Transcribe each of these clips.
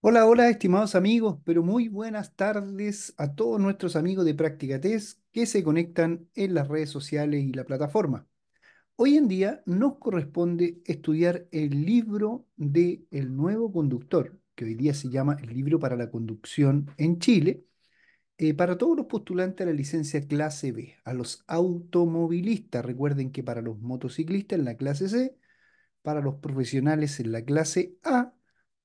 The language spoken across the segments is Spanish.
Hola, hola, estimados amigos, pero muy buenas tardes a todos nuestros amigos de Práctica Test que se conectan en las redes sociales y la plataforma. Hoy en día nos corresponde estudiar el libro de El Nuevo Conductor, que hoy día se llama El Libro para la Conducción en Chile, eh, para todos los postulantes a la licencia clase B, a los automovilistas, recuerden que para los motociclistas en la clase C, para los profesionales en la clase A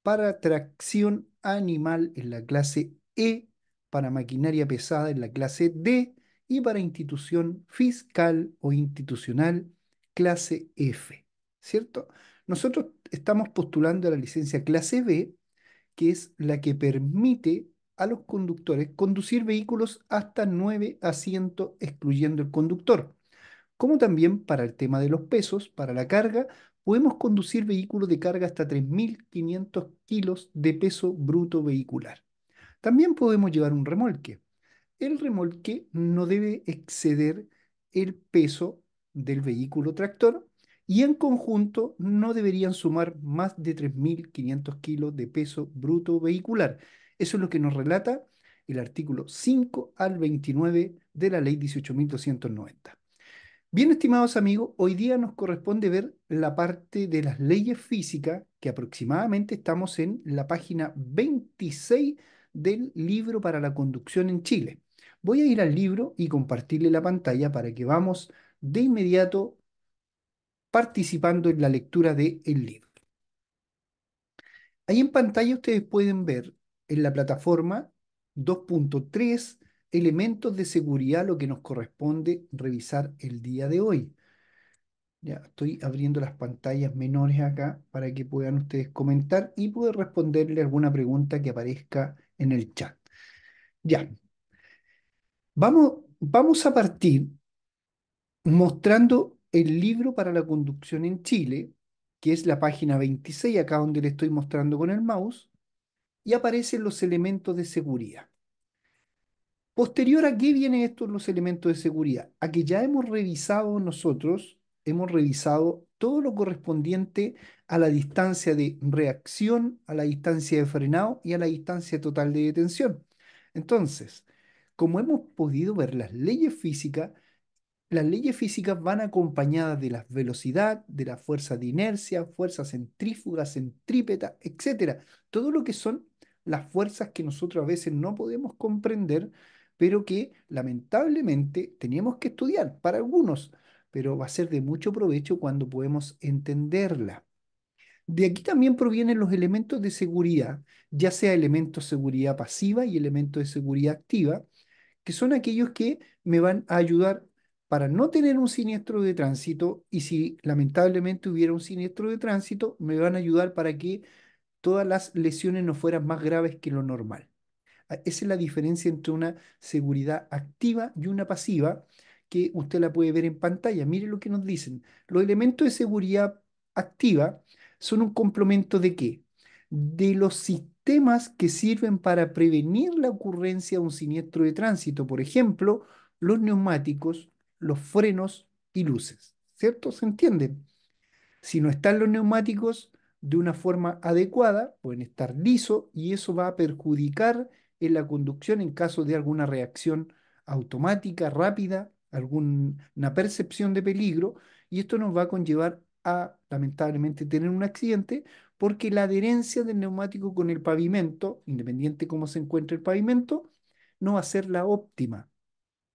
para tracción animal en la clase E, para maquinaria pesada en la clase D y para institución fiscal o institucional clase F, ¿cierto? Nosotros estamos postulando a la licencia clase B, que es la que permite a los conductores conducir vehículos hasta 9 asientos excluyendo el conductor, como también para el tema de los pesos, para la carga, podemos conducir vehículos de carga hasta 3.500 kilos de peso bruto vehicular. También podemos llevar un remolque. El remolque no debe exceder el peso del vehículo tractor y en conjunto no deberían sumar más de 3.500 kilos de peso bruto vehicular. Eso es lo que nos relata el artículo 5 al 29 de la ley 18.290. Bien, estimados amigos, hoy día nos corresponde ver la parte de las leyes físicas, que aproximadamente estamos en la página 26 del libro para la conducción en Chile. Voy a ir al libro y compartirle la pantalla para que vamos de inmediato participando en la lectura del libro. Ahí en pantalla ustedes pueden ver en la plataforma 2.3 elementos de seguridad lo que nos corresponde revisar el día de hoy. Ya estoy abriendo las pantallas menores acá para que puedan ustedes comentar y poder responderle alguna pregunta que aparezca en el chat. Ya. Vamos, vamos a partir mostrando el libro para la conducción en Chile, que es la página 26, acá donde le estoy mostrando con el mouse, y aparecen los elementos de seguridad. Posterior a qué vienen estos los elementos de seguridad? A que ya hemos revisado nosotros, hemos revisado todo lo correspondiente a la distancia de reacción, a la distancia de frenado y a la distancia total de detención. Entonces, como hemos podido ver las leyes físicas, las leyes físicas van acompañadas de la velocidad, de la fuerza de inercia, fuerzas centrífugas, centrípeta, etcétera. Todo lo que son las fuerzas que nosotros a veces no podemos comprender pero que lamentablemente tenemos que estudiar para algunos, pero va a ser de mucho provecho cuando podemos entenderla. De aquí también provienen los elementos de seguridad, ya sea elementos de seguridad pasiva y elementos de seguridad activa, que son aquellos que me van a ayudar para no tener un siniestro de tránsito y si lamentablemente hubiera un siniestro de tránsito, me van a ayudar para que todas las lesiones no fueran más graves que lo normal. Ah, esa es la diferencia entre una seguridad activa y una pasiva que usted la puede ver en pantalla. Mire lo que nos dicen. Los elementos de seguridad activa son un complemento de qué? De los sistemas que sirven para prevenir la ocurrencia de un siniestro de tránsito, por ejemplo, los neumáticos, los frenos y luces. ¿Cierto? ¿Se entiende? Si no están los neumáticos de una forma adecuada, pueden estar lisos y eso va a perjudicar es la conducción en caso de alguna reacción automática, rápida, alguna percepción de peligro, y esto nos va a conllevar a, lamentablemente, tener un accidente porque la adherencia del neumático con el pavimento, independiente cómo se encuentre el pavimento, no va a ser la óptima.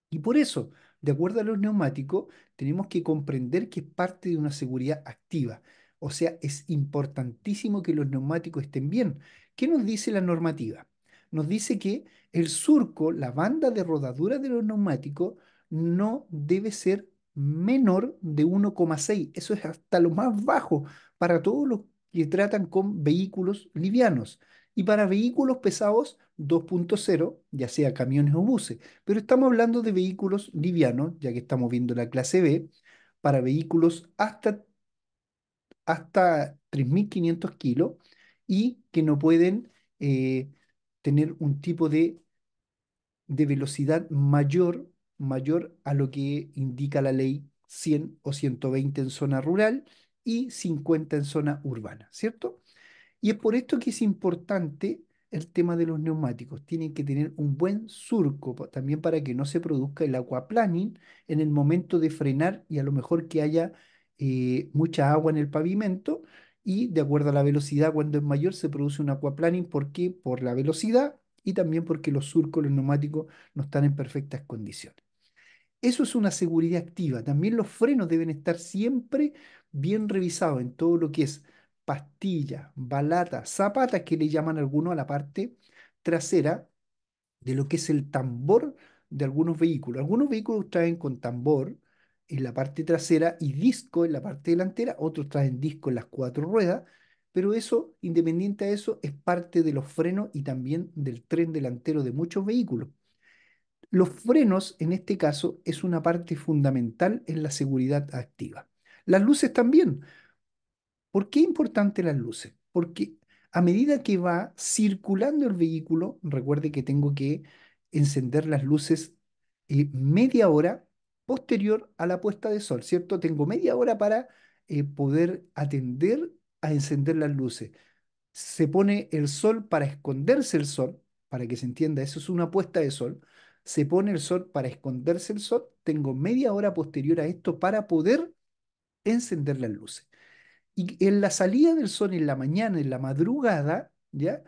Y por eso, de acuerdo a los neumáticos, tenemos que comprender que es parte de una seguridad activa. O sea, es importantísimo que los neumáticos estén bien. ¿Qué nos dice la normativa? nos dice que el surco, la banda de rodadura de los neumáticos, no debe ser menor de 1,6. Eso es hasta lo más bajo para todos los que tratan con vehículos livianos. Y para vehículos pesados, 2.0, ya sea camiones o buses. Pero estamos hablando de vehículos livianos, ya que estamos viendo la clase B, para vehículos hasta, hasta 3.500 kilos y que no pueden eh, tener un tipo de, de velocidad mayor, mayor a lo que indica la ley 100 o 120 en zona rural y 50 en zona urbana, ¿cierto? Y es por esto que es importante el tema de los neumáticos. Tienen que tener un buen surco también para que no se produzca el aquaplaning en el momento de frenar y a lo mejor que haya eh, mucha agua en el pavimento y de acuerdo a la velocidad, cuando es mayor, se produce un aquaplaning. ¿Por qué? Por la velocidad y también porque los surcos, neumáticos no están en perfectas condiciones. Eso es una seguridad activa. También los frenos deben estar siempre bien revisados en todo lo que es pastillas, balatas, zapatas, que le llaman algunos a la parte trasera de lo que es el tambor de algunos vehículos. Algunos vehículos traen con tambor, en la parte trasera y disco en la parte delantera, otros traen disco en las cuatro ruedas, pero eso, independiente de eso, es parte de los frenos y también del tren delantero de muchos vehículos. Los frenos, en este caso, es una parte fundamental en la seguridad activa. Las luces también. ¿Por qué es importante las luces? Porque a medida que va circulando el vehículo, recuerde que tengo que encender las luces eh, media hora posterior a la puesta de sol, ¿cierto? Tengo media hora para eh, poder atender a encender las luces. Se pone el sol para esconderse el sol, para que se entienda, eso es una puesta de sol. Se pone el sol para esconderse el sol. Tengo media hora posterior a esto para poder encender las luces. Y en la salida del sol en la mañana, en la madrugada, ¿ya?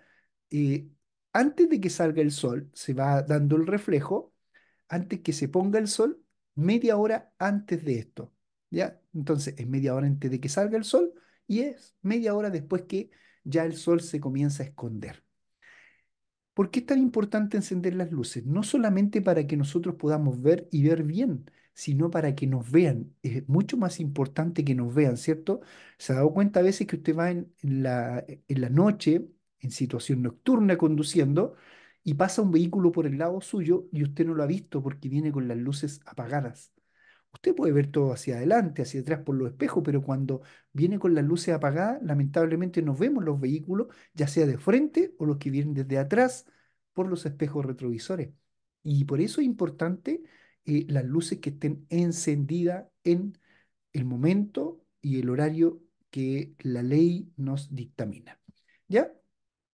Eh, antes de que salga el sol, se va dando el reflejo. Antes que se ponga el sol, media hora antes de esto. ¿ya? Entonces es media hora antes de que salga el sol y es media hora después que ya el sol se comienza a esconder. ¿Por qué es tan importante encender las luces? No solamente para que nosotros podamos ver y ver bien, sino para que nos vean. Es mucho más importante que nos vean, ¿cierto? Se ha dado cuenta a veces que usted va en la, en la noche, en situación nocturna conduciendo, y pasa un vehículo por el lado suyo y usted no lo ha visto porque viene con las luces apagadas. Usted puede ver todo hacia adelante, hacia atrás por los espejos, pero cuando viene con las luces apagadas, lamentablemente nos vemos los vehículos, ya sea de frente o los que vienen desde atrás por los espejos retrovisores. Y por eso es importante eh, las luces que estén encendidas en el momento y el horario que la ley nos dictamina. ¿Ya?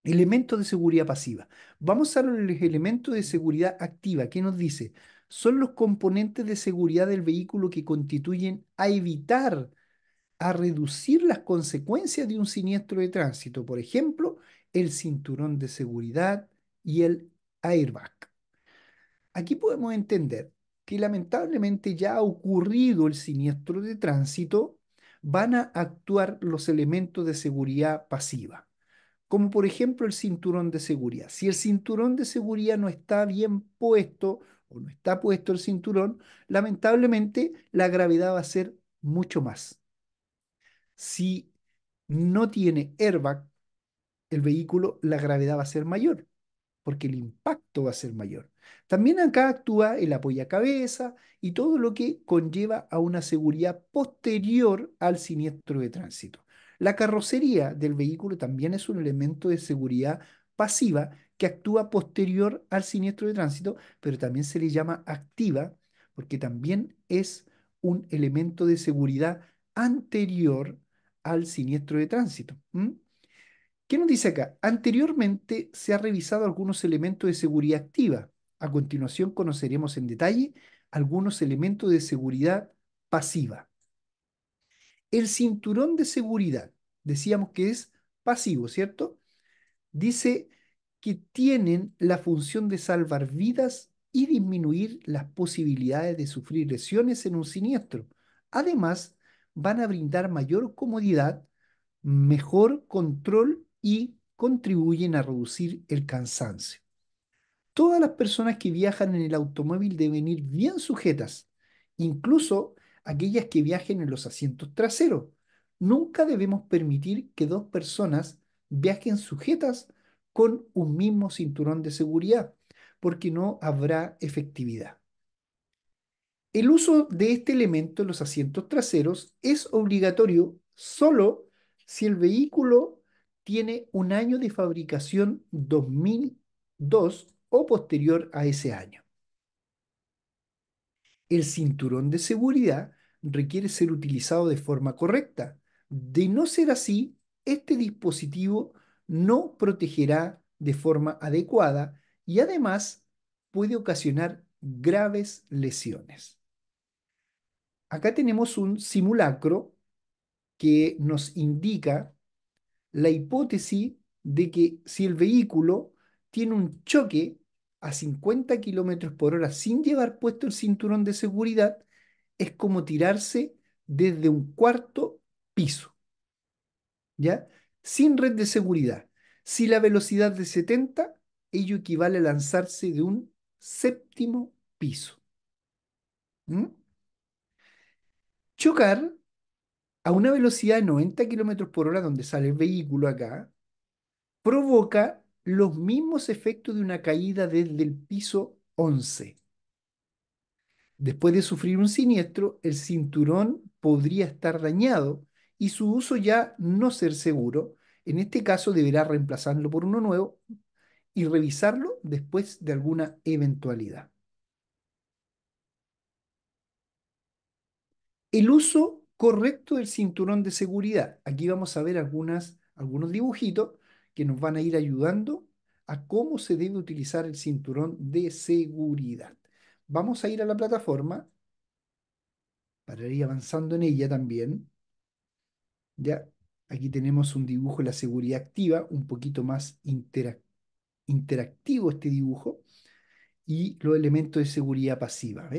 Elementos de seguridad pasiva. Vamos a los elementos de seguridad activa. ¿Qué nos dice? Son los componentes de seguridad del vehículo que constituyen a evitar, a reducir las consecuencias de un siniestro de tránsito. Por ejemplo, el cinturón de seguridad y el airbag. Aquí podemos entender que lamentablemente ya ha ocurrido el siniestro de tránsito, van a actuar los elementos de seguridad pasiva como por ejemplo el cinturón de seguridad. Si el cinturón de seguridad no está bien puesto o no está puesto el cinturón, lamentablemente la gravedad va a ser mucho más. Si no tiene airbag el vehículo, la gravedad va a ser mayor, porque el impacto va a ser mayor. También acá actúa el apoyacabeza y todo lo que conlleva a una seguridad posterior al siniestro de tránsito. La carrocería del vehículo también es un elemento de seguridad pasiva que actúa posterior al siniestro de tránsito, pero también se le llama activa porque también es un elemento de seguridad anterior al siniestro de tránsito. ¿Qué nos dice acá? Anteriormente se han revisado algunos elementos de seguridad activa. A continuación conoceremos en detalle algunos elementos de seguridad pasiva. El cinturón de seguridad decíamos que es pasivo, ¿cierto? Dice que tienen la función de salvar vidas y disminuir las posibilidades de sufrir lesiones en un siniestro. Además, van a brindar mayor comodidad, mejor control y contribuyen a reducir el cansancio. Todas las personas que viajan en el automóvil deben ir bien sujetas, incluso aquellas que viajen en los asientos traseros, Nunca debemos permitir que dos personas viajen sujetas con un mismo cinturón de seguridad, porque no habrá efectividad. El uso de este elemento en los asientos traseros es obligatorio solo si el vehículo tiene un año de fabricación 2002 o posterior a ese año. El cinturón de seguridad requiere ser utilizado de forma correcta, de no ser así, este dispositivo no protegerá de forma adecuada y además puede ocasionar graves lesiones. Acá tenemos un simulacro que nos indica la hipótesis de que si el vehículo tiene un choque a 50 km por hora sin llevar puesto el cinturón de seguridad, es como tirarse desde un cuarto piso. ¿Ya? Sin red de seguridad. Si la velocidad de 70, ello equivale a lanzarse de un séptimo piso. Chocar a una velocidad de 90 kilómetros por hora, donde sale el vehículo acá, provoca los mismos efectos de una caída desde el piso 11. Después de sufrir un siniestro, el cinturón podría estar dañado y su uso ya no ser seguro, en este caso deberá reemplazarlo por uno nuevo y revisarlo después de alguna eventualidad. El uso correcto del cinturón de seguridad. Aquí vamos a ver algunas, algunos dibujitos que nos van a ir ayudando a cómo se debe utilizar el cinturón de seguridad. Vamos a ir a la plataforma para ir avanzando en ella también. Ya, aquí tenemos un dibujo de la seguridad activa, un poquito más interactivo este dibujo, y los elementos de seguridad pasiva.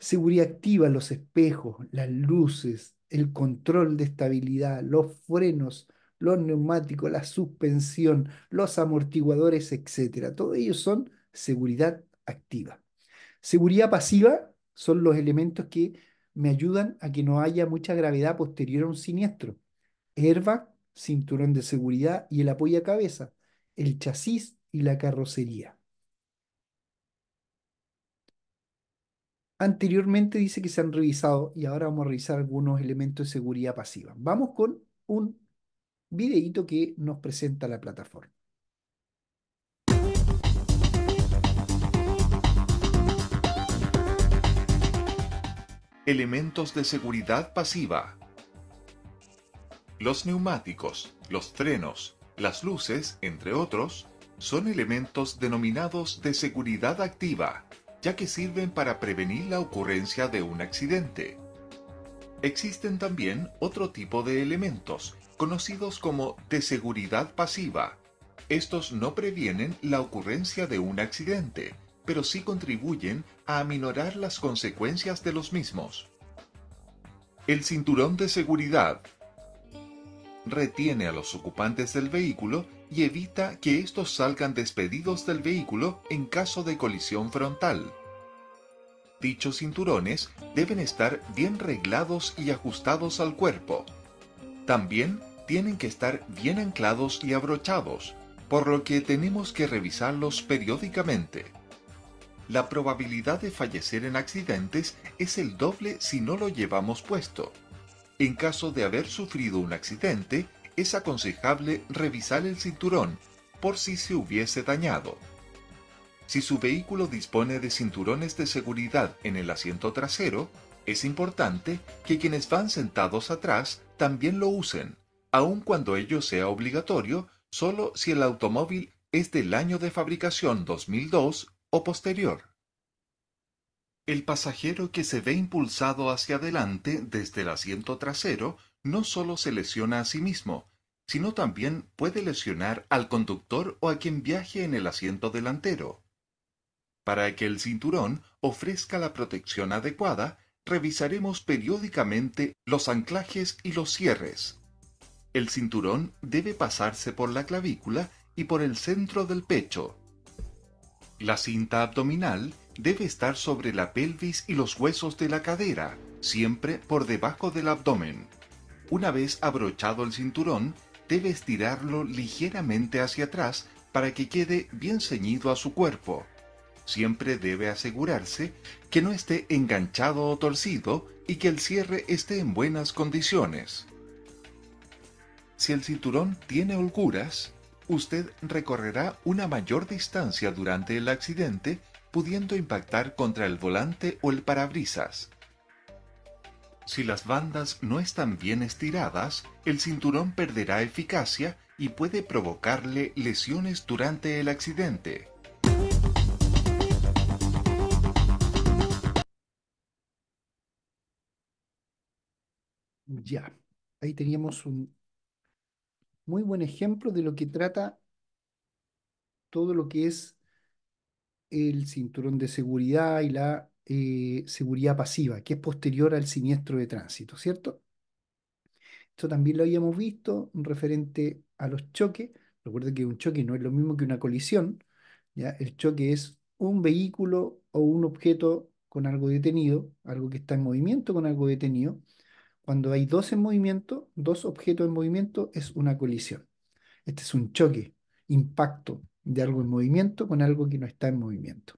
Seguridad activa, los espejos, las luces, el control de estabilidad, los frenos, los neumáticos, la suspensión, los amortiguadores, etc. Todos ellos son seguridad activa. Seguridad pasiva son los elementos que me ayudan a que no haya mucha gravedad posterior a un siniestro. Herba, cinturón de seguridad y el apoyo a cabeza, el chasis y la carrocería. Anteriormente dice que se han revisado y ahora vamos a revisar algunos elementos de seguridad pasiva. Vamos con un videíto que nos presenta la plataforma. Elementos de seguridad pasiva. Los neumáticos, los frenos, las luces, entre otros, son elementos denominados de seguridad activa, ya que sirven para prevenir la ocurrencia de un accidente. Existen también otro tipo de elementos, conocidos como de seguridad pasiva. Estos no previenen la ocurrencia de un accidente, pero sí contribuyen a aminorar las consecuencias de los mismos. El cinturón de seguridad retiene a los ocupantes del vehículo y evita que estos salgan despedidos del vehículo en caso de colisión frontal. Dichos cinturones deben estar bien reglados y ajustados al cuerpo. También tienen que estar bien anclados y abrochados, por lo que tenemos que revisarlos periódicamente la probabilidad de fallecer en accidentes es el doble si no lo llevamos puesto. En caso de haber sufrido un accidente, es aconsejable revisar el cinturón por si se hubiese dañado. Si su vehículo dispone de cinturones de seguridad en el asiento trasero, es importante que quienes van sentados atrás también lo usen, aun cuando ello sea obligatorio solo si el automóvil es del año de fabricación 2002 o posterior. El pasajero que se ve impulsado hacia adelante desde el asiento trasero no solo se lesiona a sí mismo, sino también puede lesionar al conductor o a quien viaje en el asiento delantero. Para que el cinturón ofrezca la protección adecuada, revisaremos periódicamente los anclajes y los cierres. El cinturón debe pasarse por la clavícula y por el centro del pecho, la cinta abdominal debe estar sobre la pelvis y los huesos de la cadera, siempre por debajo del abdomen. Una vez abrochado el cinturón, debe estirarlo ligeramente hacia atrás para que quede bien ceñido a su cuerpo. Siempre debe asegurarse que no esté enganchado o torcido y que el cierre esté en buenas condiciones. Si el cinturón tiene holguras, usted recorrerá una mayor distancia durante el accidente, pudiendo impactar contra el volante o el parabrisas. Si las bandas no están bien estiradas, el cinturón perderá eficacia y puede provocarle lesiones durante el accidente. Ya, ahí teníamos un muy buen ejemplo de lo que trata todo lo que es el cinturón de seguridad y la eh, seguridad pasiva, que es posterior al siniestro de tránsito, ¿cierto? Esto también lo habíamos visto referente a los choques. Recuerden que un choque no es lo mismo que una colisión. ¿ya? El choque es un vehículo o un objeto con algo detenido, algo que está en movimiento con algo detenido, cuando hay dos en movimiento, dos objetos en movimiento, es una colisión. Este es un choque, impacto de algo en movimiento con algo que no está en movimiento.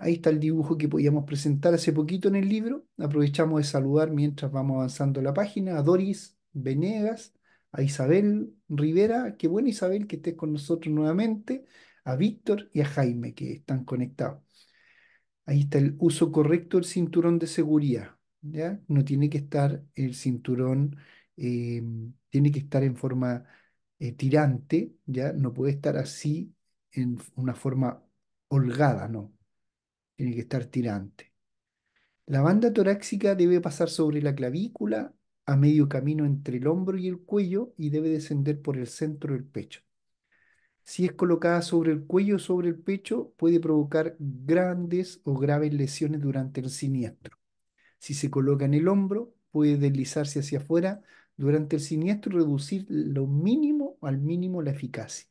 Ahí está el dibujo que podíamos presentar hace poquito en el libro. Aprovechamos de saludar mientras vamos avanzando la página a Doris Venegas, a Isabel Rivera. Qué bueno Isabel que estés con nosotros nuevamente. A Víctor y a Jaime que están conectados. Ahí está el uso correcto del cinturón de seguridad. No tiene que estar el cinturón, em, tiene que estar en forma eh, tirante, ¿ya? No puede estar así en una forma holgada, no. Tiene que estar tirante. La banda torácica debe pasar sobre la clavícula a medio camino entre el hombro y el cuello y debe descender por el centro del pecho. Si es colocada sobre el cuello o sobre el pecho, puede provocar grandes o graves lesiones durante el siniestro. Si se coloca en el hombro, puede deslizarse hacia afuera durante el siniestro y reducir lo mínimo al mínimo la eficacia.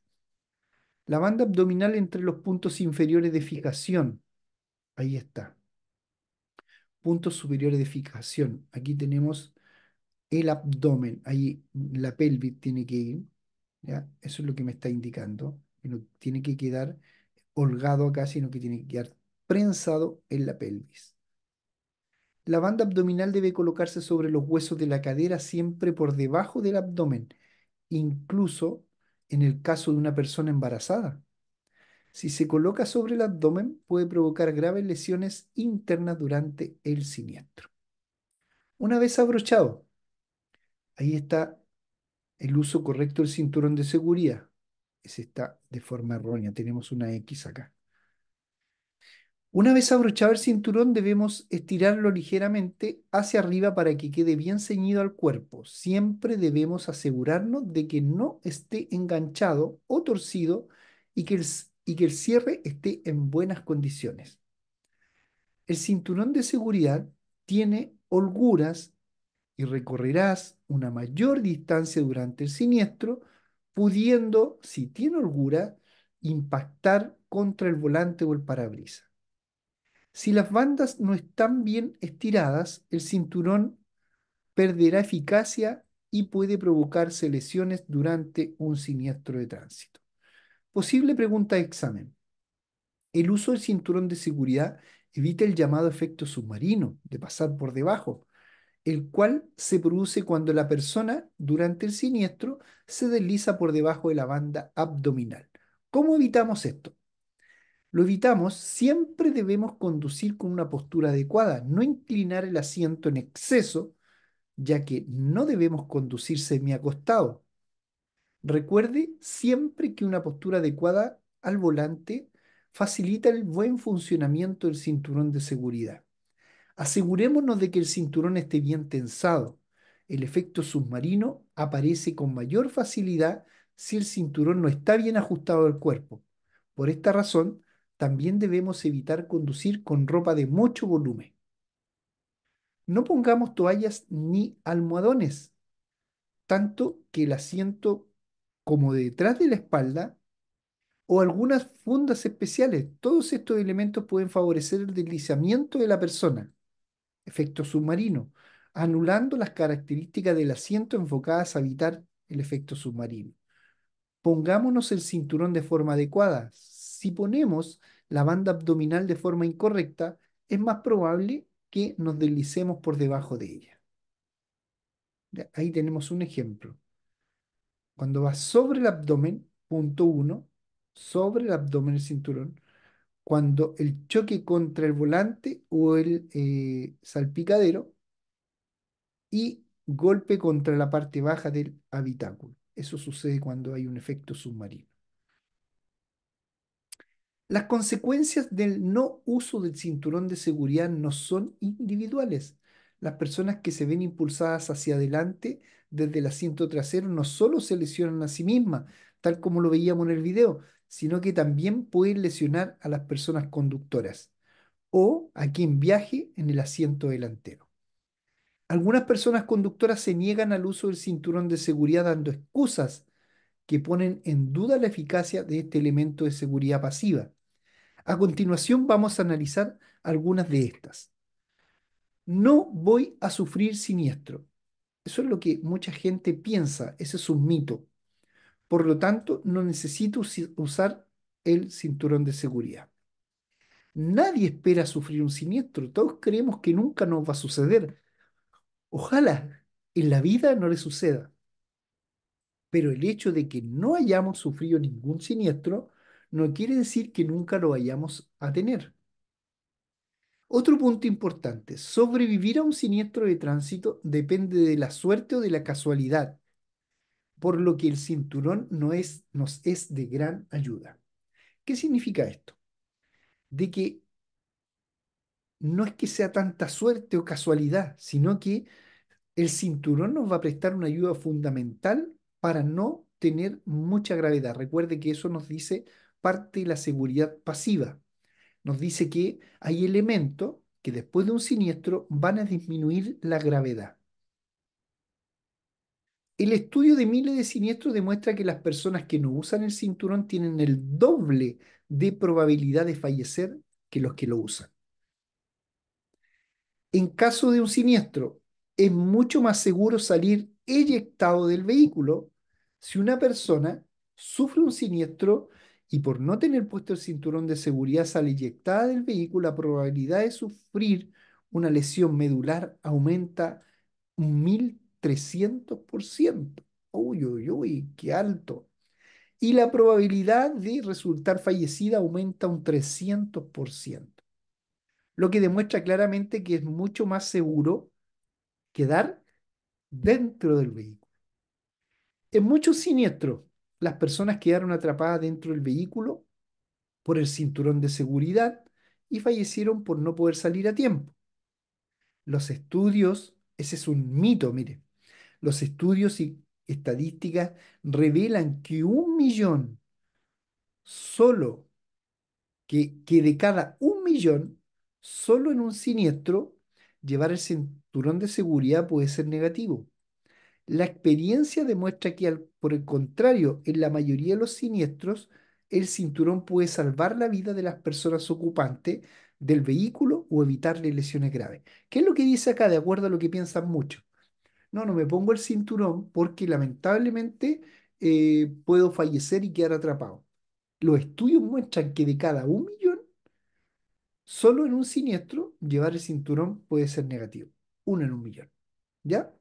La banda abdominal entre los puntos inferiores de fijación. Ahí está. Puntos superiores de fijación. Aquí tenemos el abdomen. Ahí la pelvis tiene que ir. Eso es lo que me está indicando. tiene que quedar holgado acá, sino que tiene que quedar prensado en la pelvis. La banda abdominal debe colocarse sobre los huesos de la cadera siempre por debajo del abdomen, incluso en el caso de una persona embarazada. Si se coloca sobre el abdomen, puede provocar graves lesiones internas durante el siniestro. Una vez abrochado, ahí está el uso correcto del cinturón de seguridad. Es está de forma errónea, tenemos una X acá. Una vez abrochado el cinturón, debemos estirarlo ligeramente hacia arriba para que quede bien ceñido al cuerpo. Siempre debemos asegurarnos de que no esté enganchado o torcido y que el, cierre esté en buenas condiciones. El cinturón de seguridad tiene holguras y recorrerás una mayor distancia durante el siniestro, pudiendo, si tiene holgura, impactar contra el volante o el parabrisas. Si las bandas no están bien estiradas, el cinturón perderá eficacia y puede provocarse lesiones durante un siniestro de tránsito. Posible pregunta de examen. El uso del cinturón de seguridad evita el llamado efecto submarino de pasar por debajo, el cual se produce cuando la persona durante el siniestro se desliza por debajo de la banda abdominal. ¿Cómo evitamos esto? lo evitamos, siempre debemos conducir con una postura adecuada, no inclinar el asiento en exceso, ya que no debemos conducir semiacostado. Recuerde siempre que una postura adecuada al volante facilita el buen funcionamiento del cinturón de seguridad. Asegurémonos de que el cinturón esté bien tensado. El efecto submarino aparece con mayor facilidad si el cinturón no está bien ajustado al cuerpo. Por esta razón, también debemos evitar conducir con ropa de mucho volumen. No pongamos toallas ni almohadones, tanto que el asiento como detrás de la espalda o algunas fundas especiales. Todos estos elementos pueden favorecer el deslizamiento de la persona, efecto submarino, anulando las características del asiento enfocadas a evitar el efecto submarino. Pongámonos el cinturón de forma adecuada, si ponemos la banda abdominal de forma incorrecta, es más probable que nos deslicemos por debajo de ella. ahí tenemos un ejemplo. Cuando va sobre el abdomen, punto uno, sobre el abdomen el cinturón, cuando el choque contra el volante o el eh, salpicadero y golpe contra la parte baja del habitáculo. Eso sucede cuando hay un efecto submarino. Las consecuencias del no uso del cinturón de seguridad no son individuales. Las personas que se ven impulsadas hacia adelante desde el asiento trasero no solo se lesionan a sí mismas, tal como lo veíamos en el video, sino que también pueden lesionar a las personas conductoras o a quien viaje en el asiento delantero. Algunas personas conductoras se niegan al uso del cinturón de seguridad dando excusas que ponen en duda la eficacia de este elemento de seguridad pasiva. A continuación vamos a analizar algunas de estas. No voy a sufrir siniestro. Eso es lo que mucha gente piensa, ese es un mito. Por lo tanto, no necesito usar el cinturón de seguridad. Nadie espera sufrir un siniestro, todos creemos que nunca nos va a suceder. Ojalá en la vida no le suceda. Pero el hecho de que no hayamos sufrido ningún siniestro no quiere decir que nunca lo vayamos a tener. Otro punto importante, sobrevivir a un siniestro de tránsito depende de la suerte o de la casualidad, por lo que el cinturón no es, nos es de gran ayuda. ¿Qué significa esto? De que no es que sea tanta suerte o casualidad, sino que el cinturón nos va a prestar una ayuda fundamental para no tener mucha gravedad. Recuerde que eso nos dice parte de la seguridad pasiva. Nos dice que hay elementos que después de un siniestro van a disminuir la gravedad. El estudio de miles de siniestros demuestra que las personas que no usan el cinturón tienen el doble de probabilidad de fallecer que los que lo usan. En caso de un siniestro, es mucho más seguro salir eyectado del vehículo si una persona sufre un siniestro y por no tener puesto el cinturón de seguridad sale inyectada del vehículo, la probabilidad de sufrir una lesión medular aumenta un 1300%. Uy, uy, uy, qué alto. Y la probabilidad de resultar fallecida aumenta un 300%. Lo que demuestra claramente que es mucho más seguro quedar dentro del vehículo. En mucho siniestro las personas quedaron atrapadas dentro del vehículo por el cinturón de seguridad y fallecieron por no poder salir a tiempo. Los estudios, ese es un mito, mire, los estudios y estadísticas revelan que un millón, solo, que, que de cada un millón, solo en un siniestro, llevar el cinturón de seguridad puede ser negativo. La experiencia demuestra que, por el contrario, en la mayoría de los siniestros, el cinturón puede salvar la vida de las personas ocupantes del vehículo o evitarle lesiones graves. ¿Qué es lo que dice acá, de acuerdo a lo que piensan muchos? No, no me pongo el cinturón porque lamentablemente eh, puedo fallecer y quedar atrapado. Los estudios muestran que de cada un millón, solo en un siniestro, llevar el cinturón puede ser negativo. Uno en un millón. ¿Ya?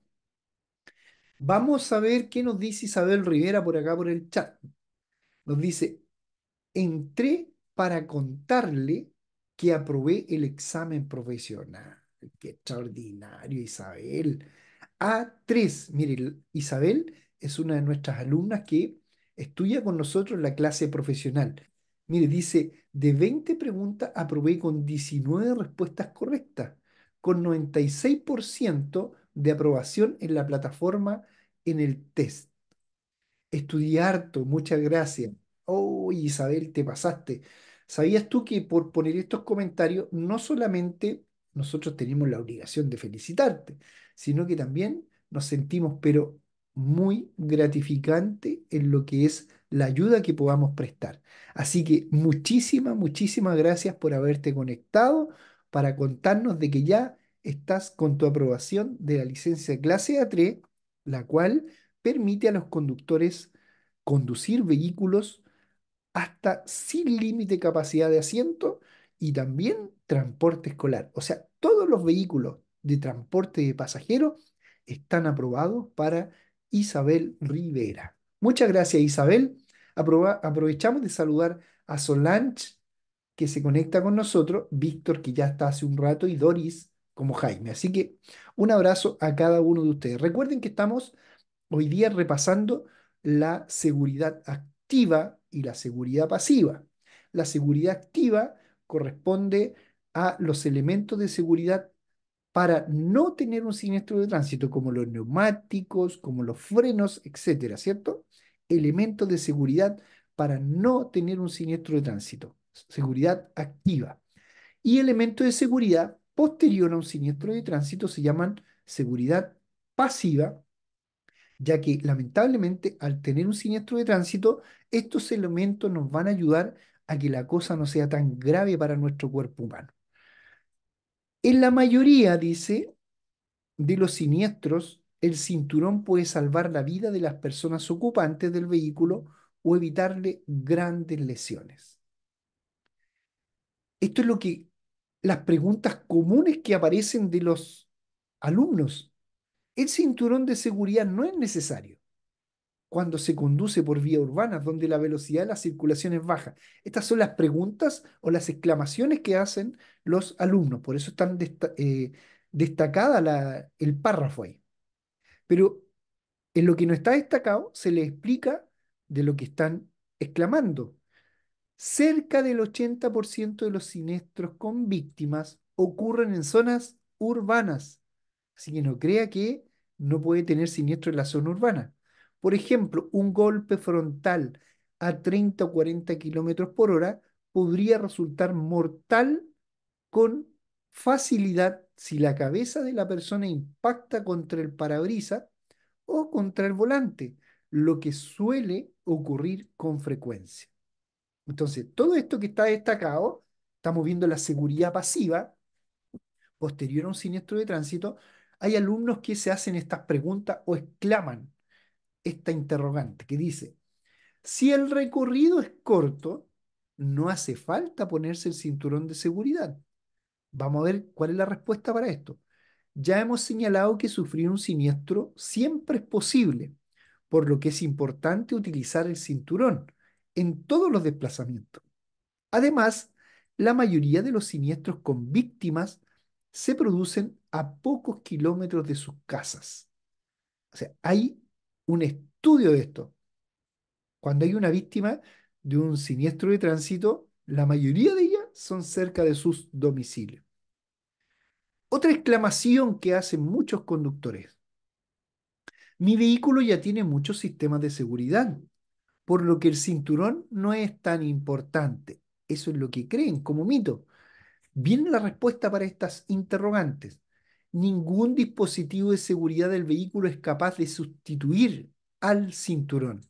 Vamos a ver qué nos dice Isabel Rivera por acá por el chat. Nos dice, entré para contarle que aprobé el examen profesional. Qué extraordinario, Isabel. a tres. mire, Isabel es una de nuestras alumnas que estudia con nosotros la clase profesional. Mire, dice, de 20 preguntas aprobé con 19 respuestas correctas, con 96% de aprobación en la plataforma en el test. Estudié harto, muchas gracias. Oh, Isabel, te pasaste. ¿Sabías tú que por poner estos comentarios no solamente nosotros tenemos la obligación de felicitarte, sino que también nos sentimos, pero muy gratificante en lo que es la ayuda que podamos prestar. Así que muchísimas, muchísimas gracias por haberte conectado para contarnos de que ya estás con tu aprobación de la licencia clase A3, la cual permite a los conductores conducir vehículos hasta sin límite de capacidad de asiento y también transporte escolar. O sea, todos los vehículos de transporte de pasajeros están aprobados para Isabel Rivera. Muchas gracias, Isabel. aprovechamos de saludar a Solange, que se conecta con nosotros, Víctor, que ya está hace un rato, y Doris, como Jaime. Así que un abrazo a cada uno de ustedes. Recuerden que estamos hoy día repasando la seguridad activa y la seguridad pasiva. La seguridad activa corresponde a los elementos de seguridad para no tener un siniestro de tránsito, como los neumáticos, como los frenos, etcétera, ¿cierto? Elementos de seguridad para no tener un siniestro de tránsito. Seguridad activa. Y elementos de seguridad posterior a un siniestro de tránsito se llaman seguridad pasiva, ya que lamentablemente al tener un siniestro de tránsito, estos elementos nos van a ayudar a que la cosa no sea tan grave para nuestro cuerpo humano. En la mayoría, dice, de los siniestros, el cinturón puede salvar la vida de las personas ocupantes del vehículo o evitarle grandes lesiones. Esto es lo que las preguntas comunes que aparecen de los alumnos. El cinturón de seguridad no es necesario cuando se conduce por vía urbana, donde la velocidad de la circulación es baja. Estas son las preguntas o las exclamaciones que hacen los alumnos. Por eso están eh, destacada la, el párrafo ahí. Pero en lo que no está destacado se le explica de lo que están exclamando cerca del 80% de los siniestros con víctimas ocurren en zonas urbanas. Así que no crea que no puede tener siniestro en la zona urbana. Por ejemplo, un golpe frontal a 30 o 40 kilómetros por hora podría resultar mortal con facilidad si la cabeza de la persona impacta contra el parabrisa o contra el volante, lo que suele ocurrir con frecuencia. Entonces, todo esto que está destacado, estamos viendo la seguridad pasiva, posterior a un siniestro de tránsito, hay alumnos que se hacen estas preguntas o exclaman esta interrogante que dice, si el recorrido es corto, no hace falta ponerse el cinturón de seguridad. Vamos a ver cuál es la respuesta para esto. Ya hemos señalado que sufrir un siniestro siempre es posible, por lo que es importante utilizar el cinturón en todos los desplazamientos. Además, la mayoría de los siniestros con víctimas se producen a pocos kilómetros de sus casas. O sea, hay un estudio de esto. Cuando hay una víctima de un siniestro de tránsito, la mayoría de ellas son cerca de sus domicilios. Otra exclamación que hacen muchos conductores. Mi vehículo ya tiene muchos sistemas de seguridad por lo que el cinturón no es tan importante. Eso es lo que creen como mito. Viene la respuesta para estas interrogantes. Ningún dispositivo de seguridad del vehículo es capaz de sustituir al cinturón.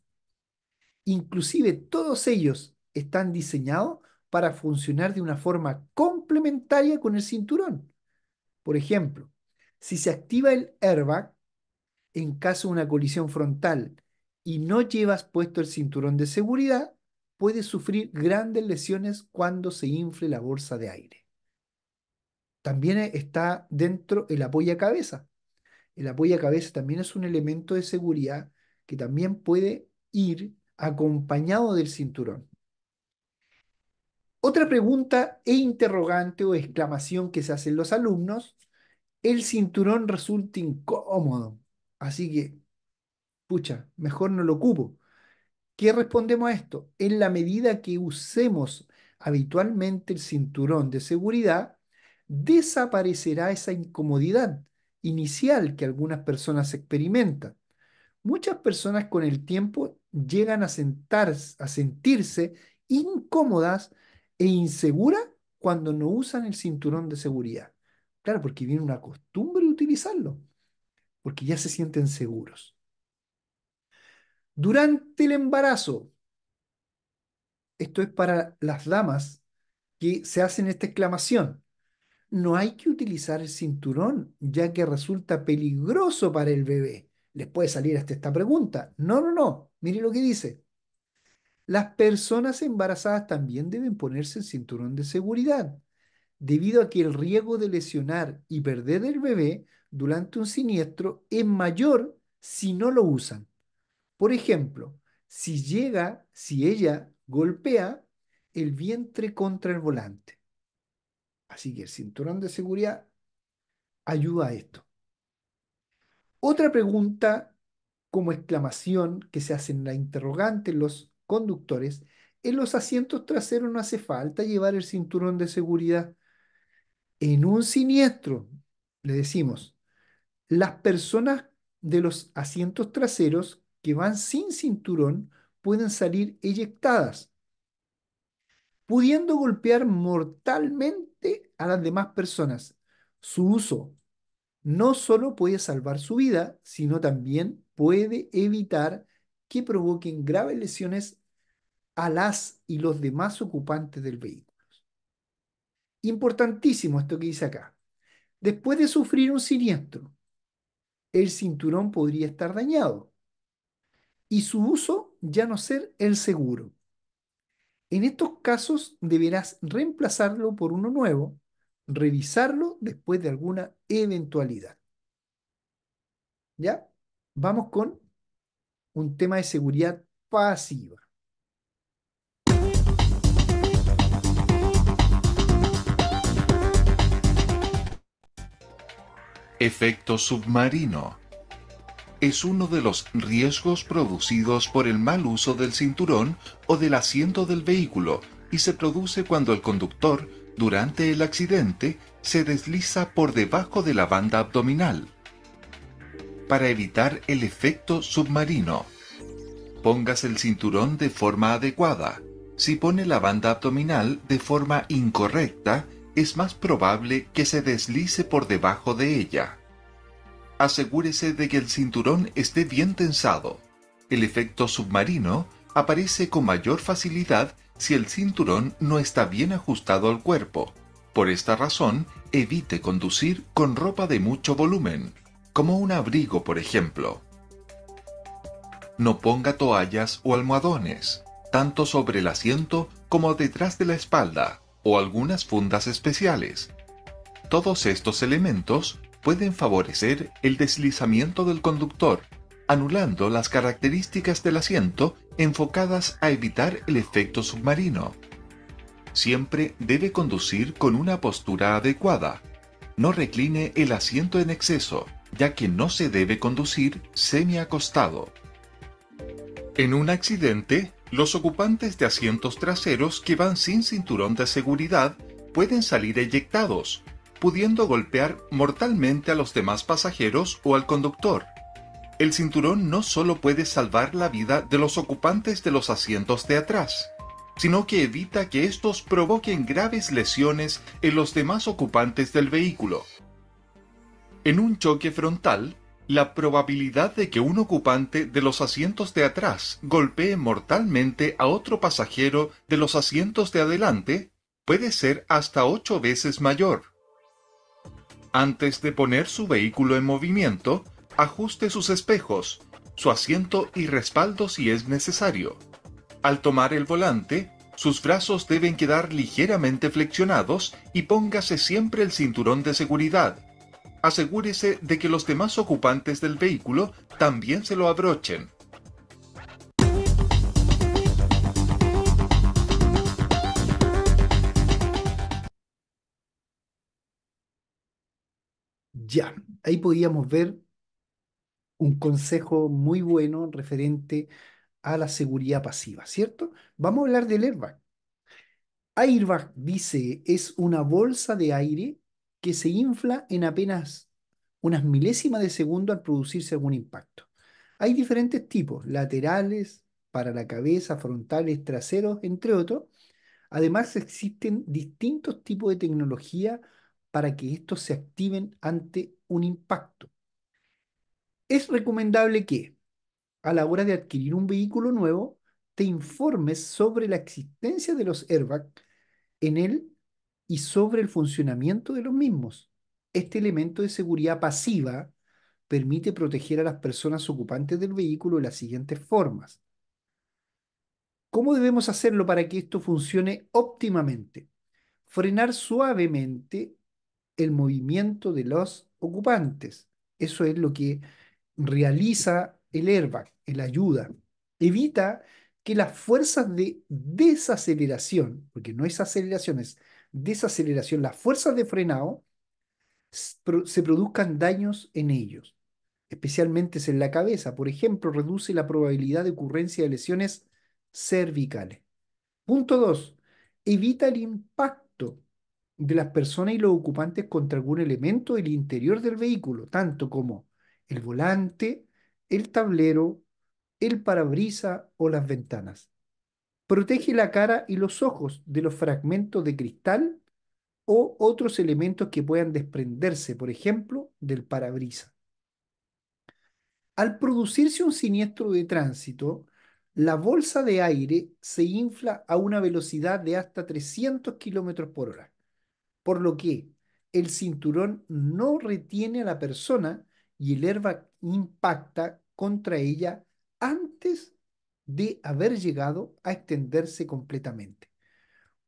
Inclusive todos ellos están diseñados para funcionar de una forma complementaria con el cinturón. Por ejemplo, si se activa el airbag en caso de una colisión frontal y no llevas puesto el cinturón de seguridad, puedes sufrir grandes lesiones cuando se infle la bolsa de aire. También está dentro el apoyo cabeza. El apoyo cabeza también es un elemento de seguridad que también puede ir acompañado del cinturón. Otra pregunta e interrogante o exclamación que se hacen los alumnos, el cinturón resulta incómodo, así que pucha, mejor no lo ocupo. ¿Qué respondemos a esto? En la medida que usemos habitualmente el cinturón de seguridad, desaparecerá esa incomodidad inicial que algunas personas experimentan. Muchas personas con el tiempo llegan a, a sentirse incómodas e inseguras cuando no usan el cinturón de seguridad. Claro, porque viene una costumbre de utilizarlo, porque ya se sienten seguros durante el embarazo. Esto es para las damas que se hacen esta exclamación. No hay que utilizar el cinturón, ya que resulta peligroso para el bebé. Les puede salir hasta esta pregunta. No, no, no. Mire lo que dice. Las personas embarazadas también deben ponerse el cinturón de seguridad, debido a que el riesgo de lesionar y perder el bebé durante un siniestro es mayor si no lo usan. Por ejemplo, si llega, si ella golpea el vientre contra el volante. Así que el cinturón de seguridad ayuda a esto. Otra pregunta como exclamación que se hace en la interrogante los conductores, en los asientos traseros no hace falta llevar el cinturón de seguridad. En un siniestro, le decimos, las personas de los asientos traseros que van sin cinturón pueden salir eyectadas, pudiendo golpear mortalmente a las demás personas. Su uso no solo puede salvar su vida, sino también puede evitar que provoquen graves lesiones a las y los demás ocupantes del vehículo. Importantísimo esto que dice acá. Después de sufrir un siniestro, el cinturón podría estar dañado, y su uso ya no ser el seguro. En estos casos deberás reemplazarlo por uno nuevo, revisarlo después de alguna eventualidad. ¿Ya? Vamos con un tema de seguridad pasiva. Efecto submarino es uno de los riesgos producidos por el mal uso del cinturón o del asiento del vehículo y se produce cuando el conductor, durante el accidente, se desliza por debajo de la banda abdominal. Para evitar el efecto submarino, pongas el cinturón de forma adecuada. Si pone la banda abdominal de forma incorrecta, es más probable que se deslice por debajo de ella asegúrese de que el cinturón esté bien tensado. El efecto submarino aparece con mayor facilidad si el cinturón no está bien ajustado al cuerpo. Por esta razón, evite conducir con ropa de mucho volumen, como un abrigo por ejemplo. No ponga toallas o almohadones, tanto sobre el asiento como detrás de la espalda, o algunas fundas especiales. Todos estos elementos pueden favorecer el deslizamiento del conductor, anulando las características del asiento enfocadas a evitar el efecto submarino. Siempre debe conducir con una postura adecuada. No recline el asiento en exceso, ya que no se debe conducir semiacostado. En un accidente, los ocupantes de asientos traseros que van sin cinturón de seguridad pueden salir eyectados pudiendo golpear mortalmente a los demás pasajeros o al conductor. El cinturón no solo puede salvar la vida de los ocupantes de los asientos de atrás, sino que evita que estos provoquen graves lesiones en los demás ocupantes del vehículo. En un choque frontal, la probabilidad de que un ocupante de los asientos de atrás golpee mortalmente a otro pasajero de los asientos de adelante puede ser hasta ocho veces mayor. Antes de poner su vehículo en movimiento, ajuste sus espejos, su asiento y respaldo si es necesario. Al tomar el volante, sus brazos deben quedar ligeramente flexionados y póngase siempre el cinturón de seguridad. Asegúrese de que los demás ocupantes del vehículo también se lo abrochen. Ya, ahí podíamos ver un consejo muy bueno referente a la seguridad pasiva, ¿cierto? Vamos a hablar del airbag. Airbag dice es una bolsa de aire que se infla en apenas unas milésimas de segundo al producirse algún impacto. Hay diferentes tipos, laterales, para la cabeza, frontales, traseros, entre otros. Además existen distintos tipos de tecnología para que estos se activen ante un impacto. Es recomendable que, a la hora de adquirir un vehículo nuevo, te informes sobre la existencia de los airbags en él y sobre el funcionamiento de los mismos. Este elemento de seguridad pasiva permite proteger a las personas ocupantes del vehículo de las siguientes formas. ¿Cómo debemos hacerlo para que esto funcione óptimamente? Frenar suavemente el movimiento de los ocupantes. Eso es lo que realiza el airbag, el ayuda. Evita que las fuerzas de desaceleración, porque no es aceleración, es desaceleración, las fuerzas de frenado se produzcan daños en ellos, especialmente en la cabeza. Por ejemplo, reduce la probabilidad de ocurrencia de lesiones cervicales. Punto 2. Evita el impacto de las personas y los ocupantes contra algún elemento del interior del vehículo, tanto como el volante, el tablero, el parabrisa o las ventanas. Protege la cara y los ojos de los fragmentos de cristal o otros elementos que puedan desprenderse, por ejemplo, del parabrisa. Al producirse un siniestro de tránsito, la bolsa de aire se infla a una velocidad de hasta 300 km por hora por lo que el cinturón no retiene a la persona y el herba impacta contra ella antes de haber llegado a extenderse completamente.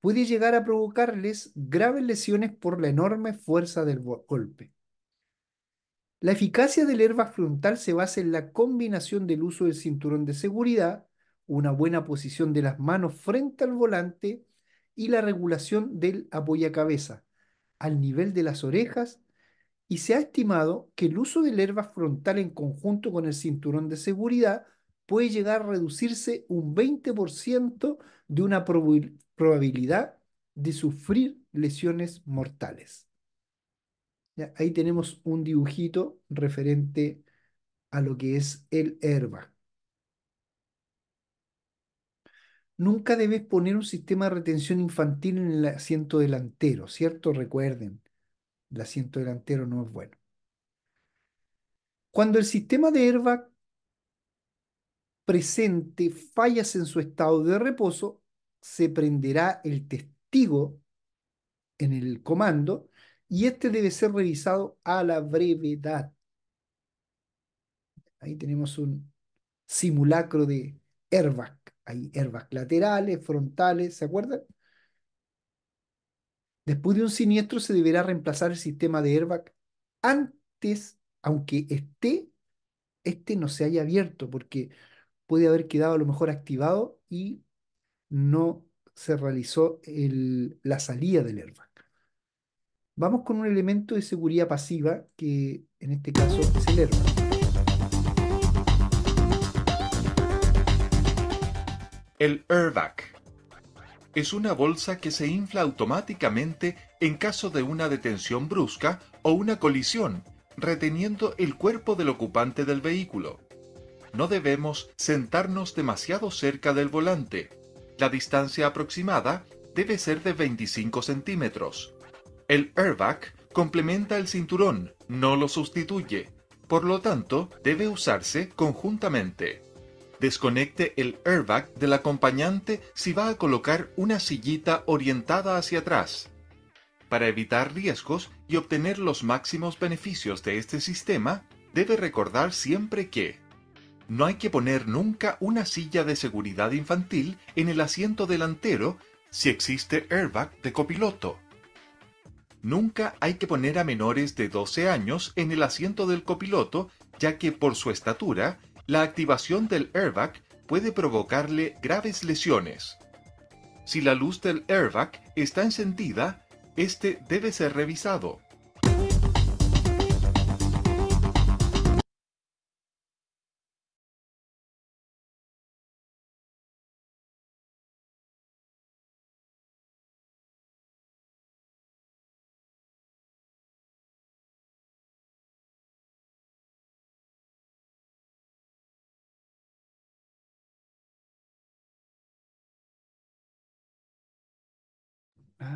Puede llegar a provocarles graves lesiones por la enorme fuerza del golpe. La eficacia del herba frontal se basa en la combinación del uso del cinturón de seguridad, una buena posición de las manos frente al volante y la regulación del apoyacabeza, al nivel de las orejas y se ha estimado que el uso del herba frontal en conjunto con el cinturón de seguridad puede llegar a reducirse un 20% de una probabilidad de sufrir lesiones mortales. Ahí tenemos un dibujito referente a lo que es el herba. Nunca debes poner un sistema de retención infantil en el asiento delantero, ¿cierto? Recuerden, el asiento delantero no es bueno. Cuando el sistema de airbag presente fallas en su estado de reposo, se prenderá el testigo en el comando y este debe ser revisado a la brevedad. Ahí tenemos un simulacro de airbag. Hay herbas laterales, frontales, ¿se acuerdan? Después de un siniestro se deberá reemplazar el sistema de airbag antes, aunque esté, este no se haya abierto, porque puede haber quedado a lo mejor activado y no se realizó la salida del airbag. Vamos con un elemento de seguridad pasiva, que en este caso es el airbag. El airbag es una bolsa que se infla automáticamente en caso de una detención brusca o una colisión, reteniendo el cuerpo del ocupante del vehículo. No debemos sentarnos demasiado cerca del volante. La distancia aproximada debe ser de 25 centímetros. El airbag complementa el cinturón, no lo sustituye. Por lo tanto, debe usarse conjuntamente. Desconecte el airbag del acompañante si va a colocar una sillita orientada hacia atrás. Para evitar riesgos y obtener los máximos beneficios de este sistema, debe recordar siempre que no hay que poner nunca una silla de seguridad infantil en el asiento delantero si existe airbag de copiloto. Nunca hay que poner a menores de 12 años en el asiento del copiloto, ya que por su estatura la activación del airbag puede provocarle graves lesiones. Si la luz del airbag está encendida, este debe ser revisado.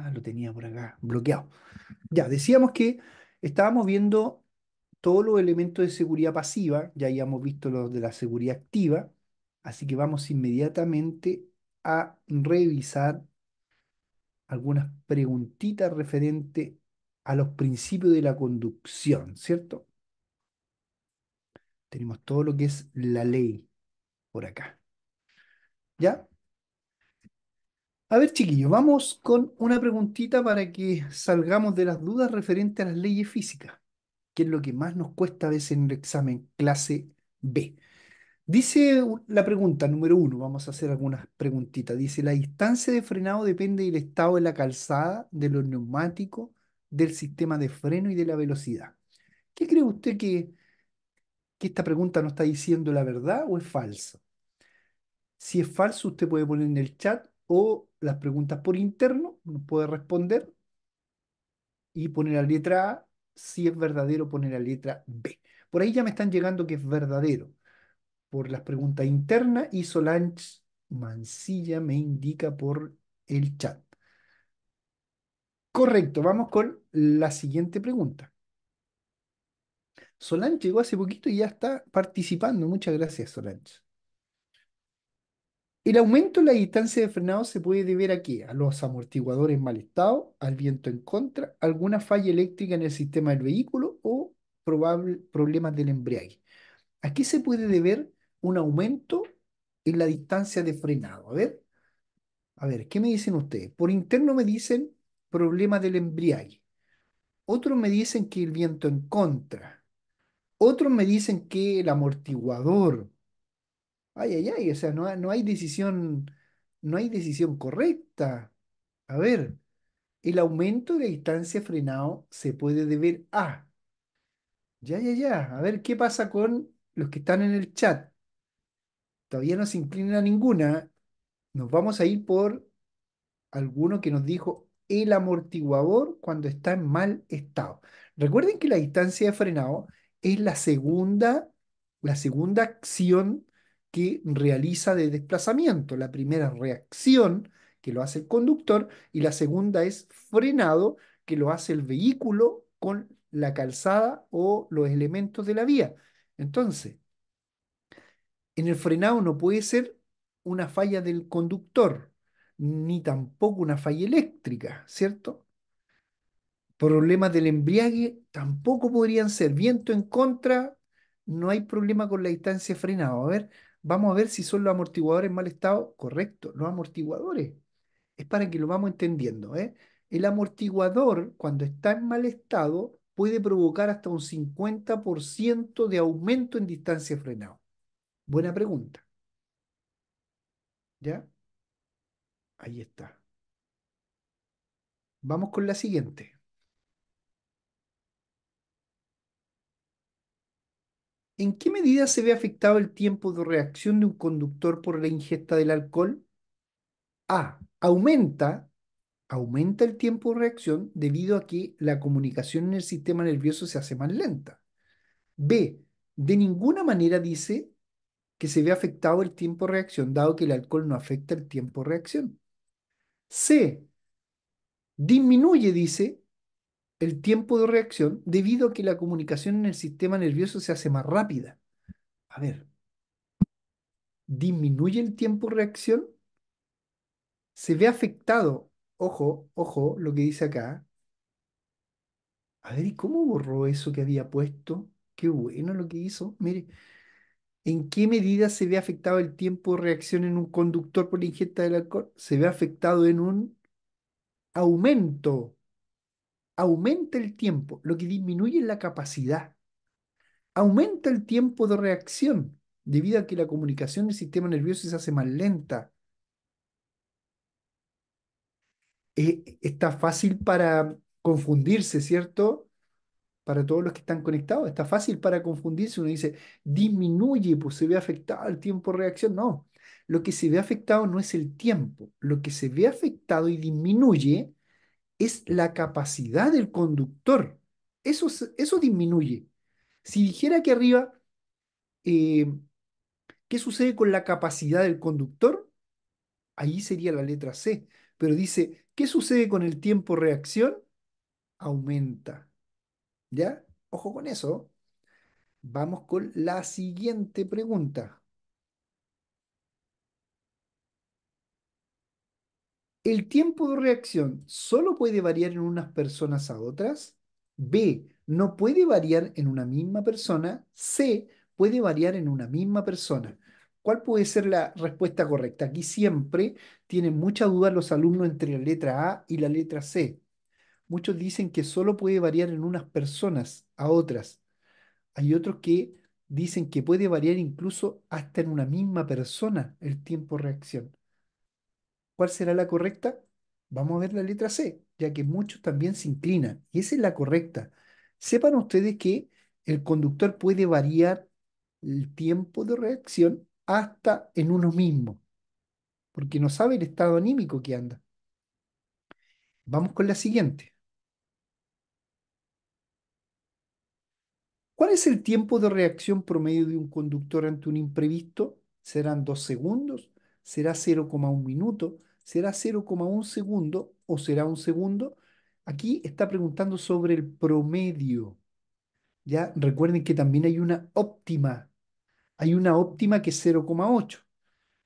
Ah, lo tenía por acá, bloqueado. Ya, decíamos que estábamos viendo todos los elementos de seguridad pasiva, ya habíamos visto los de la seguridad activa, así que vamos inmediatamente a revisar algunas preguntitas referentes a los principios de la conducción, ¿cierto? Tenemos todo lo que es la ley por acá. ¿Ya? A ver, chiquillos, vamos con una preguntita para que salgamos de las dudas referente a las leyes físicas, que es lo que más nos cuesta a veces en el examen clase B. Dice la pregunta número uno, vamos a hacer algunas preguntitas. Dice, la distancia de frenado depende del estado de la calzada, de los neumáticos, del sistema de freno y de la velocidad. ¿Qué cree usted que, que esta pregunta no está diciendo la verdad o es falso? Si es falso, usted puede poner en el chat o las preguntas por interno, uno puede responder y poner la letra A, si es verdadero, poner la letra B. Por ahí ya me están llegando que es verdadero. Por las preguntas internas y Solange Mancilla me indica por el chat. Correcto, vamos con la siguiente pregunta. Solange llegó hace poquito y ya está participando. Muchas gracias, Solange. El aumento en la distancia de frenado se puede deber a qué? a los amortiguadores en mal estado, al viento en contra, alguna falla eléctrica en el sistema del vehículo o probable, problemas del embriague. Aquí se puede deber un aumento en la distancia de frenado. A ver, a ver, ¿qué me dicen ustedes? Por interno me dicen problemas del embriague. Otros me dicen que el viento en contra. Otros me dicen que el amortiguador ay, ay, ay, o sea, no, no hay decisión, no hay decisión correcta. A ver, el aumento de distancia frenado se puede deber a, ya, ya, ya, a ver, ¿qué pasa con los que están en el chat? Todavía no se inclina ninguna, nos vamos a ir por alguno que nos dijo el amortiguador cuando está en mal estado. Recuerden que la distancia de frenado es la segunda, la segunda acción que realiza de desplazamiento. La primera reacción, que lo hace el conductor, y la segunda es frenado, que lo hace el vehículo con la calzada o los elementos de la vía. Entonces, en el frenado no puede ser una falla del conductor, ni tampoco una falla eléctrica, ¿cierto? Problemas del embriague tampoco podrían ser. Viento en contra, no hay problema con la distancia de frenado. A ver, vamos a ver si son los amortiguadores en mal estado. Correcto, los amortiguadores. Es para que lo vamos entendiendo. ¿eh? El amortiguador, cuando está en mal estado, puede provocar hasta un 50% de aumento en distancia frenado. Buena pregunta. ¿Ya? Ahí está. Vamos con la siguiente. ¿En qué medida se ve afectado el tiempo de reacción de un conductor por la ingesta del alcohol? A. Aumenta, aumenta el tiempo de reacción debido a que la comunicación en el sistema nervioso se hace más lenta. B. De ninguna manera dice que se ve afectado el tiempo de reacción, dado que el alcohol no afecta el tiempo de reacción. C. Disminuye, dice, el tiempo de reacción debido a que la comunicación en el sistema nervioso se hace más rápida. A ver, disminuye el tiempo de reacción, se ve afectado, ojo, ojo, lo que dice acá. A ver, ¿y cómo borró eso que había puesto? Qué bueno lo que hizo. Mire, ¿en qué medida se ve afectado el tiempo de reacción en un conductor por la ingesta del alcohol? Se ve afectado en un aumento aumenta el tiempo, lo que disminuye la capacidad. Aumenta el tiempo de reacción debido a que la comunicación del sistema nervioso se hace más lenta. Eh, está fácil para confundirse, ¿cierto? Para todos los que están conectados, está fácil para confundirse. Uno dice, disminuye, pues se ve afectado el tiempo de reacción. No, lo que se ve afectado no es el tiempo. Lo que se ve afectado y disminuye es la capacidad del conductor. Eso, disminuye. Si dijera que arriba, eh, ¿qué sucede con la capacidad del conductor? Ahí sería la letra C. Pero dice, ¿qué sucede con el tiempo reacción? Aumenta. ¿Ya? Ojo con eso. Vamos con la siguiente pregunta. El tiempo de reacción solo puede variar en unas personas a otras. B. No puede variar en una misma persona. C. Puede variar en una misma persona. ¿Cuál puede ser la respuesta correcta? Aquí siempre tienen mucha duda los alumnos entre la letra A y la letra C. Muchos dicen que solo puede variar en unas personas a otras. Hay otros que dicen que puede variar incluso hasta en una misma persona el tiempo de reacción. ¿Cuál será la correcta? Vamos a ver la letra C, ya que muchos también se inclinan. Y esa es la correcta. Sepan ustedes que el conductor puede variar el tiempo de reacción hasta en uno mismo, porque no sabe el estado anímico que anda. Vamos con la siguiente. ¿Cuál es el tiempo de reacción promedio de un conductor ante un imprevisto? ¿Serán dos segundos, ¿Será 0,1 minuto? ¿Será 0,1 segundo o será un segundo? Aquí está preguntando sobre el promedio. Ya recuerden que también hay una óptima. Hay una óptima que es 0,8.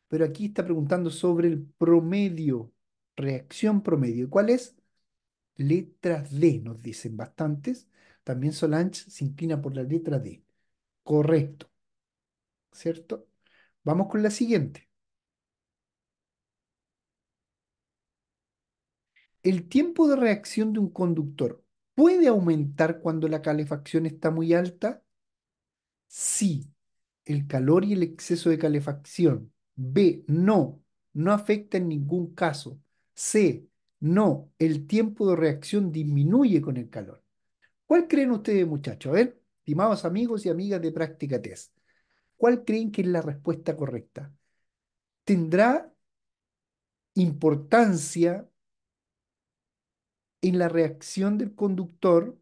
Pero aquí está preguntando sobre el promedio, reacción promedio. ¿Cuál es? Letra D, nos dicen bastantes. También Solange se inclina por la letra D. Correcto. ¿Cierto? Vamos con la siguiente. el tiempo de reacción de un conductor puede aumentar cuando la calefacción está muy alta? Sí, el calor y el exceso de calefacción. B, no, no afecta en ningún caso. C, no, el tiempo de reacción disminuye con el calor. ¿Cuál creen ustedes, muchachos? A ver, estimados amigos y amigas de Práctica Test, ¿cuál creen que es la respuesta correcta? ¿Tendrá importancia en la reacción del conductor,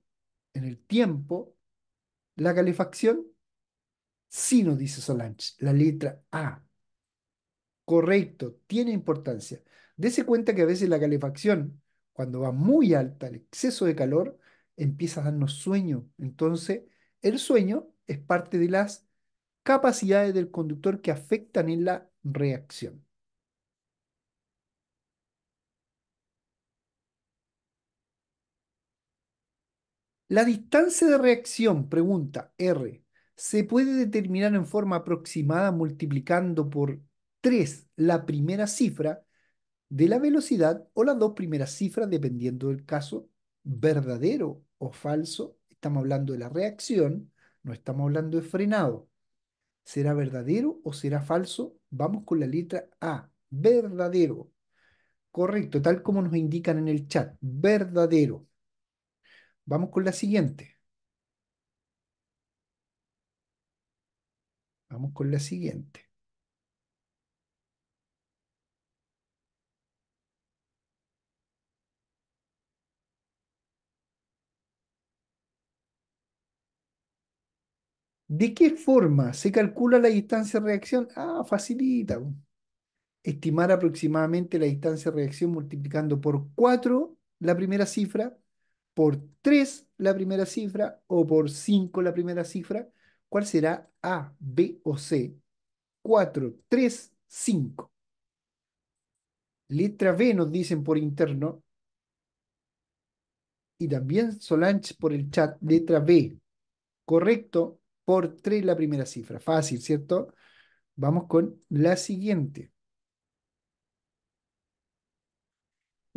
en el tiempo, la calefacción? Sí, nos dice Solange, la letra A. Correcto, tiene importancia. Dese cuenta que a veces la calefacción, cuando va muy alta, el exceso de calor, empieza a darnos sueño. Entonces, el sueño es parte de las capacidades del conductor que afectan en la reacción. La distancia de reacción, pregunta R, se puede determinar en forma aproximada multiplicando por 3 la primera cifra de la velocidad o las dos primeras cifras dependiendo del caso verdadero o falso. Estamos hablando de la reacción, no estamos hablando de frenado. ¿Será verdadero o será falso? Vamos con la letra A, verdadero. Correcto, tal como nos indican en el chat, verdadero. Vamos con la siguiente. Vamos con la siguiente. ¿De qué forma se calcula la distancia de reacción? Ah, facilita. Estimar aproximadamente la distancia de reacción multiplicando por 4 la primera cifra por 3 la primera cifra o por 5 la primera cifra, ¿cuál será A, B o C? 4, 3, 5. Letra B nos dicen por interno. Y también Solange por el chat, letra B. Correcto, por 3 la primera cifra. Fácil, ¿cierto? Vamos con la siguiente.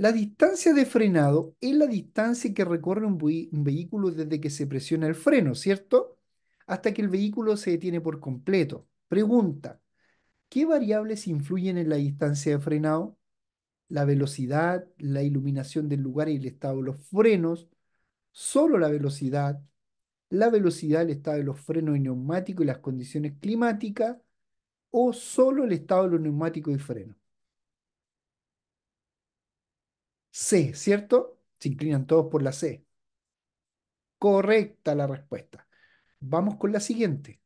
La distancia de frenado es la distancia que recorre un, vehículo desde que se presiona el freno, ¿cierto? Hasta que el vehículo se detiene por completo. Pregunta, ¿qué variables influyen en la distancia de frenado? La velocidad, la iluminación del lugar y el estado de los frenos, solo la velocidad, la velocidad, el estado de los frenos y neumáticos y las condiciones climáticas, o solo el estado de los neumáticos y frenos. C, ¿cierto? Se inclinan todos por la C. Correcta la respuesta. Vamos con la siguiente.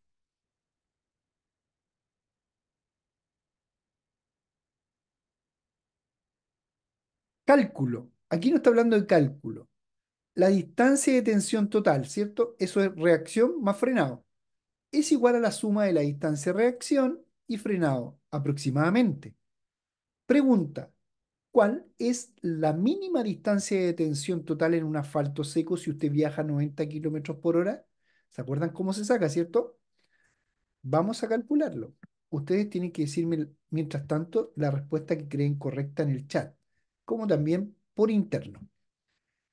Cálculo. Aquí no está hablando de cálculo. La distancia de tensión total, ¿cierto? Eso es reacción más frenado. Es igual a la suma de la distancia de reacción y frenado, aproximadamente. Pregunta, cuál es la mínima distancia de tensión total en un asfalto seco si usted viaja 90 kilómetros por hora. ¿Se acuerdan cómo se saca, cierto? Vamos a calcularlo. Ustedes tienen que decirme, mientras tanto, la respuesta que creen correcta en el chat, como también por interno.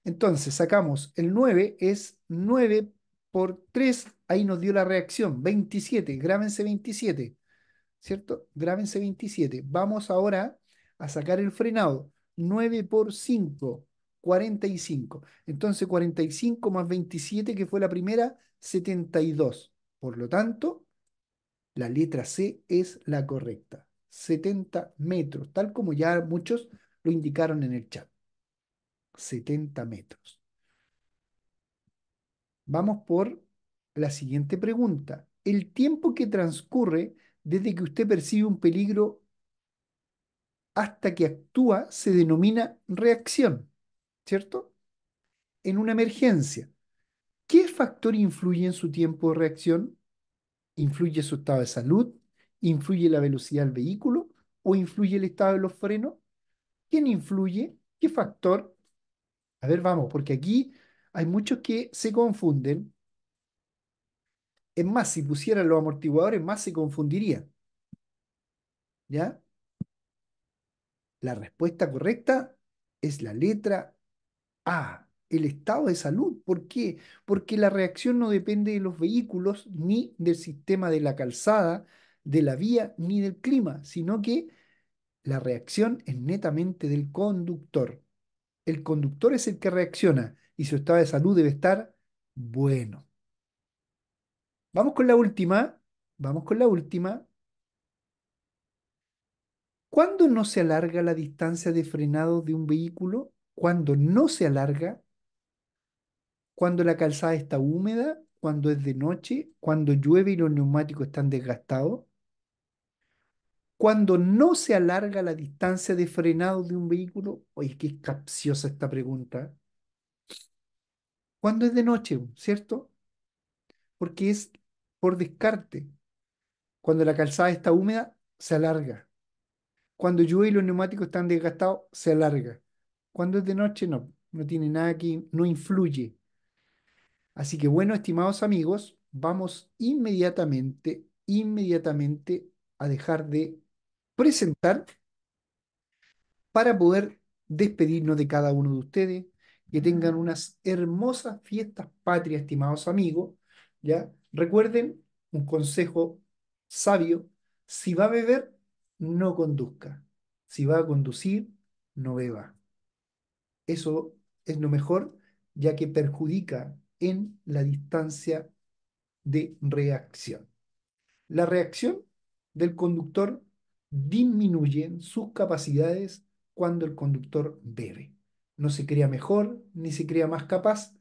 Entonces, sacamos el 9, es 9 por 3, ahí nos dio la reacción, 27, grábense 27, ¿cierto? Grábense 27. Vamos ahora a sacar el frenado. 9 por 5, 45. Entonces 45 más 27, que fue la primera, 72. Por lo tanto, la letra C es la correcta. 70 metros, tal como ya muchos lo indicaron en el chat. 70 metros. Vamos por la siguiente pregunta. El tiempo que transcurre desde que usted percibe un peligro hasta que actúa se denomina reacción, ¿cierto? En una emergencia. ¿Qué factor influye en su tiempo de reacción? ¿Influye su estado de salud? ¿Influye la velocidad del vehículo? ¿O influye el estado de los frenos? ¿Quién influye? ¿Qué factor? A ver, vamos, porque aquí hay muchos que se confunden. Es más, si pusieran los amortiguadores, más se confundiría. ¿Ya? La respuesta correcta es la letra A, el estado de salud. ¿Por qué? Porque la reacción no depende de los vehículos, ni del sistema de la calzada, de la vía, ni del clima, sino que la reacción es netamente del conductor. El conductor es el que reacciona y su estado de salud debe estar bueno. Vamos con la última, vamos con la última. ¿Cuándo no se alarga la distancia de frenado de un vehículo? ¿Cuándo no se alarga, cuando la calzada está húmeda, cuando es de noche, cuando llueve y los neumáticos están desgastados, ¿Cuándo no se alarga la distancia de frenado de un vehículo. Oye, qué capciosa esta pregunta. ¿Cuándo es de noche, ¿cierto? Porque es por descarte. Cuando la calzada está húmeda, se alarga. Cuando llueve y los neumáticos están desgastados, se alarga. Cuando es de noche, no, no tiene nada que, no influye. Así que bueno, estimados amigos, vamos inmediatamente, inmediatamente a dejar de presentar para poder despedirnos de cada uno de ustedes. Que tengan unas hermosas fiestas patrias, estimados amigos. ¿ya? Recuerden un consejo sabio. Si va a beber, no conduzca. Si va a conducir, no beba. Eso es lo mejor, ya que perjudica en la distancia de reacción. La reacción del conductor disminuye sus capacidades cuando el conductor bebe. No se crea mejor ni se crea más capaz,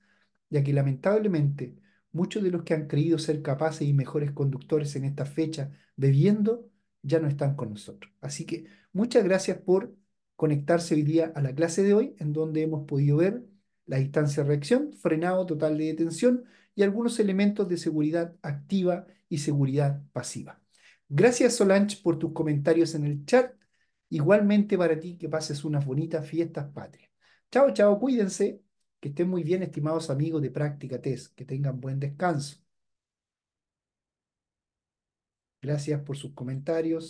ya que lamentablemente muchos de los que han creído ser capaces y mejores conductores en esta fecha bebiendo ya no están con nosotros. Así que muchas gracias por conectarse hoy día a la clase de hoy, en donde hemos podido ver la distancia de reacción, frenado total de detención y algunos elementos de seguridad activa y seguridad pasiva. Gracias Solange por tus comentarios en el chat. Igualmente para ti que pases unas bonitas fiestas patrias. Chao, chao, cuídense. Que estén muy bien, estimados amigos de Práctica Test. Que tengan buen descanso. Gracias por sus comentarios.